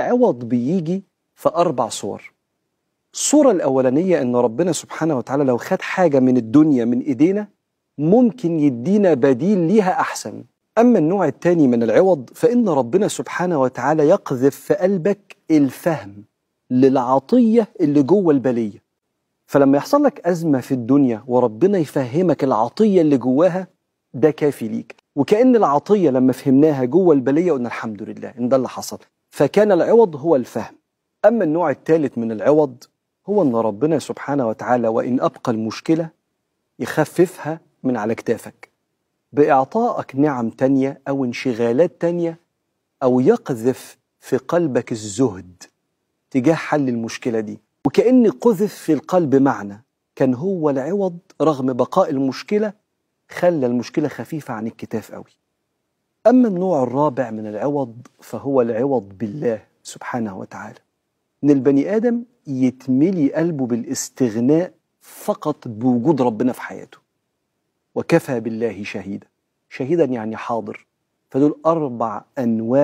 عوض بيجي في أربع صور الصورة الأولانية أن ربنا سبحانه وتعالى لو خد حاجة من الدنيا من إيدينا ممكن يدينا بديل ليها أحسن أما النوع الثاني من العوض فإن ربنا سبحانه وتعالى يقذف في قلبك الفهم للعطية اللي جوه البلية فلما يحصل لك أزمة في الدنيا وربنا يفهمك العطية اللي جواها ده كافي ليك وكأن العطية لما فهمناها جوه البلية قلنا الحمد لله إن ده اللي حصل فكان العوض هو الفهم أما النوع الثالث من العوض هو أن ربنا سبحانه وتعالى وإن أبقى المشكلة يخففها من على كتافك بإعطائك نعم تانية أو انشغالات تانية أو يقذف في قلبك الزهد تجاه حل المشكلة دي وكأن قذف في القلب معنى كان هو العوض رغم بقاء المشكلة خلى المشكلة خفيفة عن الكتاف قوي أما النوع الرابع من العوض فهو العوض بالله سبحانه وتعالى إن البني آدم يتملي قلبه بالاستغناء فقط بوجود ربنا في حياته وكفى بالله شهيدا شهيدا يعني حاضر فدول أربع أنواع